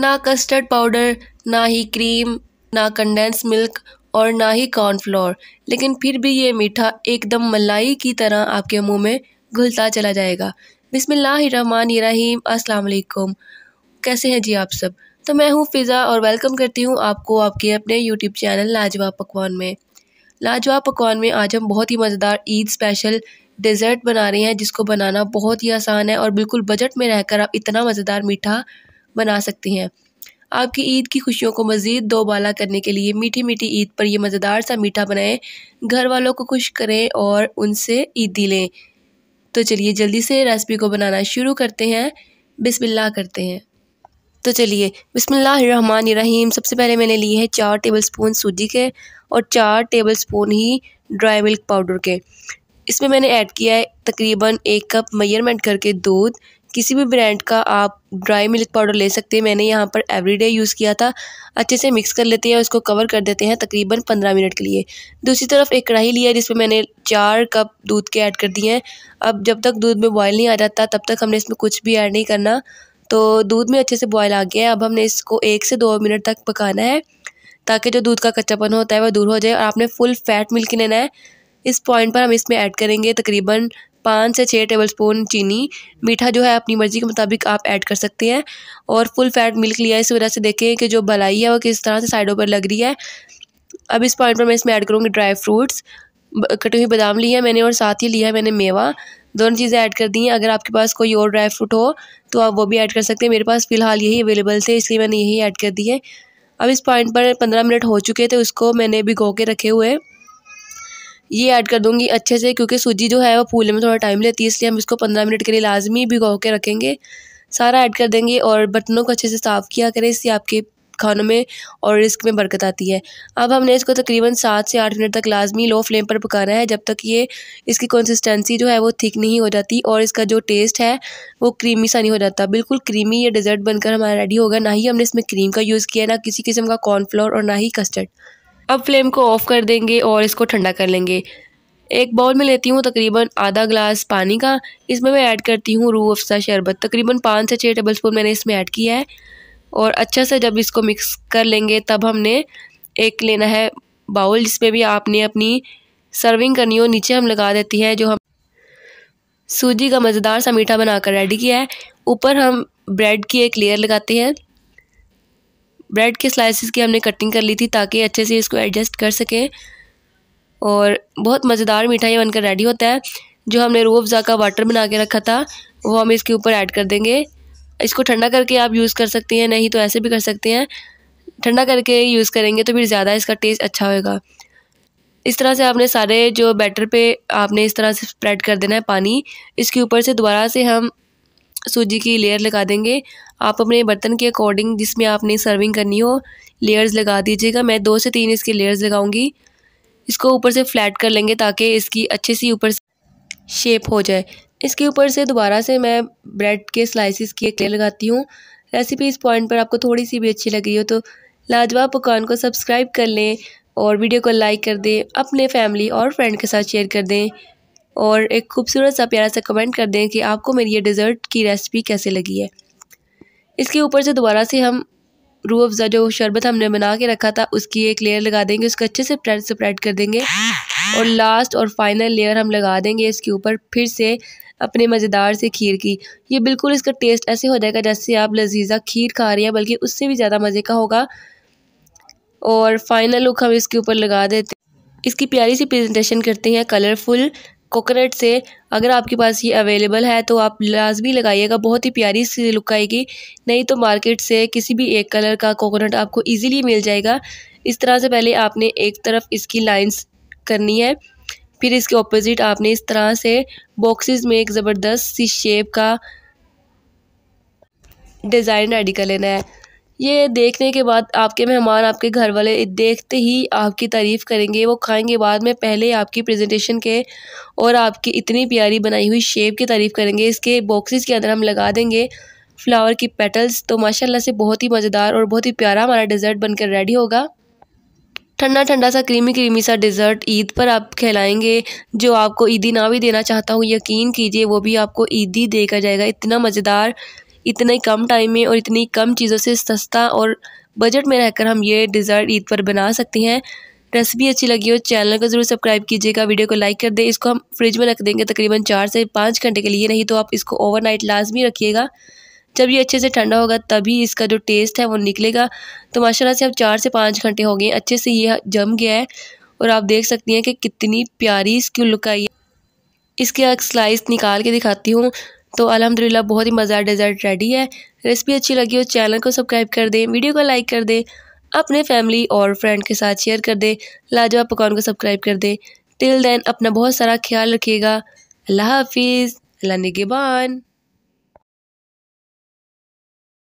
ना custard powder ना ही क्रीम ना कंडेंस मिल्क और ना ही कॉर्नफ्लोर लेकिन फिर भी ये मीठा एकदम मलाई की तरह आपके मुंह में घुलता चला जाएगा बिसमीम अस्सलाम कैसे हैं जी आप सब तो मैं हूँ फ़िज़ा और वेलकम करती हूँ आपको आपके अपने यूट्यूब चैनल लाजवाब पकवान में लाजवाब पकवान में आज हम बहुत ही मज़ेदार ईद स्पेशल डिज़र्ट बना रहे हैं जिसको बनाना बहुत ही आसान है और बिल्कुल बजट में रहकर आप इतना मज़ेदार मीठा बना सकती हैं आपकी ईद की खुशियों को मज़ीद दोबाला करने के लिए मीठी मीठी ईद पर यह मज़ेदार सा मीठा बनाएं घर वालों को खुश करें और उनसे ईदी लें तो चलिए जल्दी से रेसिपी को बनाना शुरू करते हैं बिस्मिल्लाह करते हैं तो चलिए बिसमीम सबसे पहले मैंने लिए हैं चार टेबल स्पून सूजी के और चार टेबल स्पून ही ड्राई मिल्क पाउडर के इसमें मैंने ऐड किया है तकरीबन एक कप मेयरमेंट करके दूध किसी भी ब्रांड का आप ड्राई मिल्क पाउडर ले सकते हैं मैंने यहाँ पर एवरीडे यूज़ किया था अच्छे से मिक्स कर लेते हैं उसको कवर कर देते हैं तकरीबन पंद्रह मिनट के लिए दूसरी तरफ एक कढ़ाई लिया जिसमें मैंने चार कप दूध के ऐड कर दिए हैं अब जब तक दूध में बॉयल नहीं आ जाता तब तक हमने इसमें कुछ भी ऐड नहीं करना तो दूध में अच्छे से बॉयल आ गया है अब हमने इसको एक से दो मिनट तक पकाना है ताकि जो दूध का कच्चापन होता है वह दूर हो जाए और आपने फुल फैट मिल्क लेना है इस पॉइंट पर हम इसमें ऐड करेंगे तकरीबन पाँच से छः टेबल स्पून चीनी मीठा जो है अपनी मर्ज़ी के मुताबिक आप ऐड कर सकते हैं और फुल फैट मिल्क लिया इस वजह से देखें कि जो भलाई है वो किस तरह से साइडों पर लग रही है अब इस पॉइंट पर मैं इसमें ऐड करूँगी ड्राई फ्रूट्स कटी हुई बादाम लिया है मैंने और साथ ही लिया है मैंने मेवा दोनों चीज़ें ऐड कर दी हैं अगर आपके पास कोई और ड्राई फ्रूट हो तो आप वो भी ऐड कर सकते हैं मेरे पास फ़िलहाल यही अवेलेबल थे इसलिए मैंने यही ऐड कर दी है अब इस पॉइंट पर पंद्रह मिनट हो चुके थे उसको तो मैंने भिगो के रखे हुए ये ऐड कर दूँगी अच्छे से क्योंकि सूजी जो है वो फूलने में थोड़ा टाइम लेती है इसलिए हम इसको पंद्रह मिनट के लिए लाजमी भिगो के रखेंगे सारा ऐड कर देंगे और बर्तनों को अच्छे से साफ़ किया करें इससे आपके खानों में और रिस्क में बरकत आती है अब हमने इसको तकरीबन सात से आठ मिनट तक लाजमी लो फ्लेम पर पकाना है जब तक ये इसकी कंसिस्टेंसी जो है वो थिक नहीं हो जाती और इसका जो टेस्ट है वो क्रीमी सा नहीं हो जाता बिल्कुल क्रीमी ये डिज़र्ट बनकर हमारा रेडी होगा ना ही हमने इसमें क्रीम का यूज़ किया ना किसी किस्म का कॉर्नफ्लोर और ना ही कस्टर्ड अब फ्लेम को ऑफ़ कर देंगे और इसको ठंडा कर लेंगे एक बाउल में लेती हूँ तकरीबन आधा ग्लास पानी का इसमें मैं ऐड करती हूँ रूह अफ़सा शरबत तकरीबन पाँच से छः टेबल स्पून मैंने इसमें ऐड किया है और अच्छा से जब इसको मिक्स कर लेंगे तब हमने एक लेना है बाउल जिसमें भी आपने अपनी सर्विंग करनी हो नीचे हम लगा देती हैं जो हम सूजी का मज़ेदार सा मीठा बनाकर रेडी किया है ऊपर हम ब्रेड की एक लेयर लगाते हैं ब्रेड के स्लाइसिस की हमने कटिंग कर ली थी ताकि अच्छे से इसको एडजस्ट कर सकें और बहुत मज़ेदार मिठाई बनकर रेडी होता है जो हमने रूह अफ़ज़ा का वाटर बना के रखा था वो हम इसके ऊपर ऐड कर देंगे इसको ठंडा करके आप यूज़ कर सकते हैं नहीं तो ऐसे भी कर सकते हैं ठंडा करके यूज़ करेंगे तो फिर ज़्यादा इसका टेस्ट अच्छा होएगा इस तरह से आपने सारे जो बैटर पे आपने इस तरह से स्प्रेड कर देना है पानी इसके ऊपर से दोबारा से हम सूजी की लेयर लगा देंगे आप अपने बर्तन के अकॉर्डिंग जिसमें आपने सर्विंग करनी हो लेयर्स लगा दीजिएगा मैं दो से तीन इसकी लेयर्स लगाऊंगी इसको ऊपर से फ्लैट कर लेंगे ताकि इसकी अच्छे सी ऊपर शेप हो जाए इसके ऊपर से दोबारा से मैं ब्रेड के स्लाइसिस की एक लेयर लगाती हूँ रेसिपी इस पॉइंट पर आपको थोड़ी सी भी अच्छी लगी हो तो लाजवाब पकवान को सब्सक्राइब कर लें और वीडियो को लाइक कर दें अपने फैमिली और फ्रेंड के साथ शेयर कर दें और एक खूबसूरत सा प्यारा सा कमेंट कर दें कि आपको मेरी ये डिज़र्ट की रेसिपी कैसे लगी है इसके ऊपर से दोबारा से हम रूह अफ़ज़ा जो शरबत हमने बना के रखा था उसकी एक लेयर लगा देंगे उसको अच्छे से स्प्रेड स्प्रेड कर देंगे और लास्ट और फाइनल लेयर हम लगा देंगे इसके ऊपर फिर से अपने मज़ेदार से खीर की ये बिल्कुल इसका टेस्ट ऐसे हो जाएगा जैसे आप लजीज़ा खीर खा रही हैं बल्कि उससे भी ज़्यादा मज़े का होगा और फाइनल लुक हम इसके ऊपर लगा देते हैं इसकी प्यारी सी प्रेजेंटेशन करते हैं कलरफुल कोकोनट से अगर आपके पास ये अवेलेबल है तो आप लाजमी लगाइएगा बहुत ही प्यारी सी लुक आएगी नहीं तो मार्केट से किसी भी एक कलर का कोकोनट आपको इजीली मिल जाएगा इस तरह से पहले आपने एक तरफ इसकी लाइंस करनी है फिर इसके ऑपोजिट आपने इस तरह से बॉक्सेस में एक ज़बरदस्त सी शेप का डिज़ाइन रेडी कर लेना है ये देखने के बाद आपके मेहमान आपके घर वाले देखते ही आपकी तारीफ़ करेंगे वो खाएंगे बाद में पहले आपकी प्रेजेंटेशन के और आपकी इतनी प्यारी बनाई हुई शेप की तारीफ़ करेंगे इसके बॉक्सेस के अंदर हम लगा देंगे फ्लावर की पेटल्स तो माशाल्लाह से बहुत ही मज़ेदार और बहुत ही प्यारा हमारा डिज़र्ट बनकर रेडी होगा ठंडा ठंडा सा क्रीमी क्रीमी सा डिज़र्ट ईद पर आप खिलाएंगे जो आपको ईदी ना भी देना चाहता हूँ यकीन कीजिए वो भी आपको ईदी देकर जाएगा इतना मज़ेदार इतने कम टाइम में और इतनी कम चीज़ों से सस्ता और बजट में रहकर हम ये डिज़र्ट ईद पर बना सकते हैं रेसिपी अच्छी लगी हो चैनल को ज़रूर सब्सक्राइब कीजिएगा वीडियो को लाइक कर दें इसको हम फ्रिज में रख देंगे तकरीबन चार से पाँच घंटे के लिए नहीं तो आप इसको ओवरनाइट लाजमी रखिएगा जब ये अच्छे से ठंडा होगा तभी इसका जो टेस्ट है वो निकलेगा तो माशाल्लाह से अब चार से पाँच घंटे हो गए अच्छे से ये जम गया है और आप देख सकती हैं कि कितनी प्यारी इसकी लुक आई है इसके एक स्लाइस निकाल के दिखाती हूँ तो अलहमदिल्ला बहुत ही मज़ेदार डिजर्ट रेडी है रेसिपी अच्छी लगी हो चैनल को सब्सक्राइब कर दें वीडियो को लाइक कर दें अपने फैमिली और फ्रेंड के साथ शेयर कर दें लाजवाब पकवान को सब्सक्राइब कर दें टिल देन अपना बहुत सारा ख्याल रखिएगा अल्लाह हाफिज़ अल्लाह निगेबान